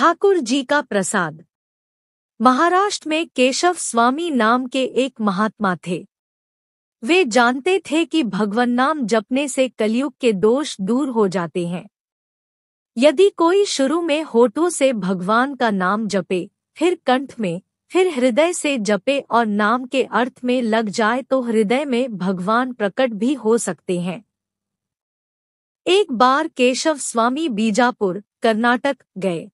ठाकुर जी का प्रसाद महाराष्ट्र में केशव स्वामी नाम के एक महात्मा थे वे जानते थे कि भगवान नाम जपने से कलयुग के दोष दूर हो जाते हैं यदि कोई शुरू में होठों से भगवान का नाम जपे फिर कंठ में फिर हृदय से जपे और नाम के अर्थ में लग जाए तो हृदय में भगवान प्रकट भी हो सकते हैं एक बार केशव स्वामी बीजापुर कर्नाटक गए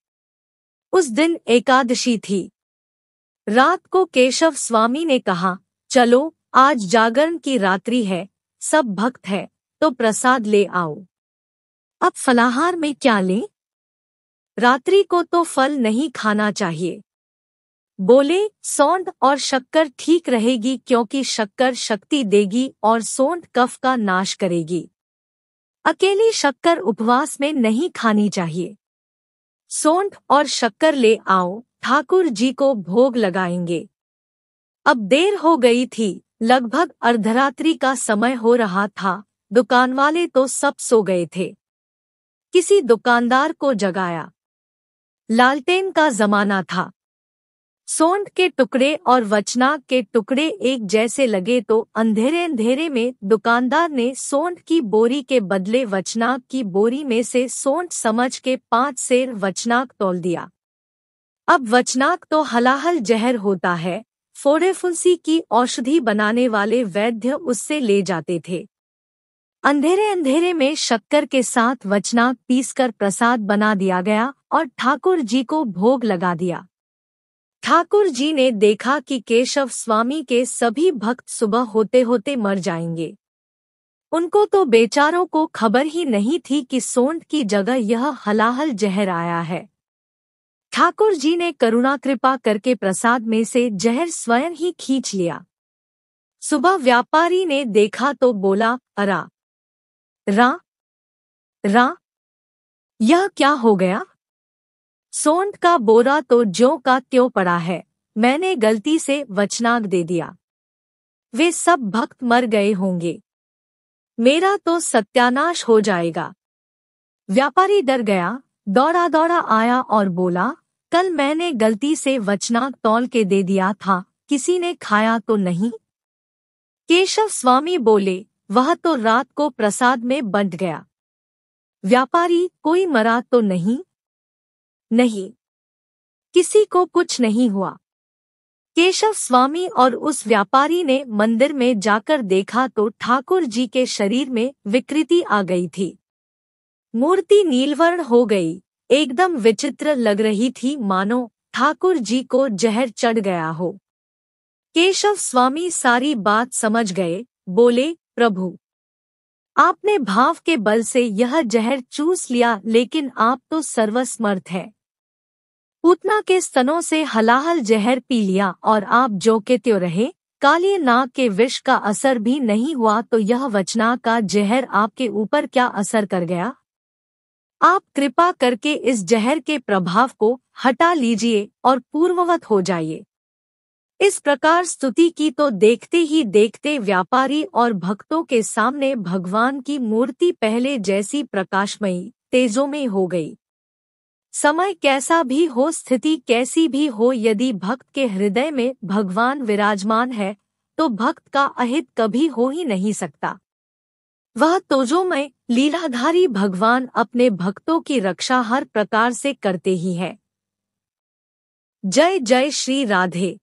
उस दिन एकादशी थी रात को केशव स्वामी ने कहा चलो आज जागरण की रात्रि है सब भक्त है तो प्रसाद ले आओ अब फलाहार में क्या लें रात्रि को तो फल नहीं खाना चाहिए बोले सौंड और शक्कर ठीक रहेगी क्योंकि शक्कर शक्ति देगी और सौंड कफ का नाश करेगी अकेली शक्कर उपवास में नहीं खानी चाहिए सोंठ और शक्कर ले आओ ठाकुर जी को भोग लगाएंगे अब देर हो गई थी लगभग अर्धरात्रि का समय हो रहा था दुकान वाले तो सब सो गए थे किसी दुकानदार को जगाया लालटेन का जमाना था सोंड के टुकड़े और वचना के टुकड़े एक जैसे लगे तो अंधेरे अंधेरे में दुकानदार ने सोंड की बोरी के बदले वचनाक की बोरी में से सोंड समझ के पांच सेर वचनाक तोल दिया अब वचनाक तो हलाहल जहर होता है फोड़े फुंसी की औषधि बनाने वाले वैद्य उससे ले जाते थे अंधेरे अंधेरे में शक्कर के साथ वचनाक पीसकर प्रसाद बना दिया गया और ठाकुर जी को भोग लगा दिया ठाकुर जी ने देखा कि केशव स्वामी के सभी भक्त सुबह होते होते मर जाएंगे उनको तो बेचारों को खबर ही नहीं थी कि सोंड की जगह यह हलाहल जहर आया है ठाकुर जी ने करुणा कृपा करके प्रसाद में से जहर स्वयं ही खींच लिया सुबह व्यापारी ने देखा तो बोला अरा रा रा यह क्या हो गया सोंठ का बोरा तो ज्यो का त्यों पड़ा है मैंने गलती से वचनांग दे दिया वे सब भक्त मर गए होंगे मेरा तो सत्यानाश हो जाएगा व्यापारी डर गया दौड़ा दौड़ा आया और बोला कल मैंने गलती से वचनांग तौल के दे दिया था किसी ने खाया तो नहीं केशव स्वामी बोले वह तो रात को प्रसाद में बंट गया व्यापारी कोई मरा तो नहीं नहीं किसी को कुछ नहीं हुआ केशव स्वामी और उस व्यापारी ने मंदिर में जाकर देखा तो ठाकुर जी के शरीर में विकृति आ गई थी मूर्ति नीलवर्ण हो गई एकदम विचित्र लग रही थी मानो ठाकुर जी को जहर चढ़ गया हो केशव स्वामी सारी बात समझ गए बोले प्रभु आपने भाव के बल से यह जहर चूस लिया लेकिन आप तो सर्वसमर्थ हैं पूतना के स्तनों से हलाहल जहर पी लिया और आप जो के त्यो रहे काली नाग के विष का असर भी नहीं हुआ तो यह वचना का जहर आपके ऊपर क्या असर कर गया आप कृपा करके इस जहर के प्रभाव को हटा लीजिए और पूर्ववत हो जाइए इस प्रकार स्तुति की तो देखते ही देखते व्यापारी और भक्तों के सामने भगवान की मूर्ति पहले जैसी प्रकाशमयी में हो गई समय कैसा भी हो स्थिति कैसी भी हो यदि भक्त के हृदय में भगवान विराजमान है तो भक्त का अहित कभी हो ही नहीं सकता वह तोजोमय लीलाधारी भगवान अपने भक्तों की रक्षा हर प्रकार से करते ही है जय जय श्री राधे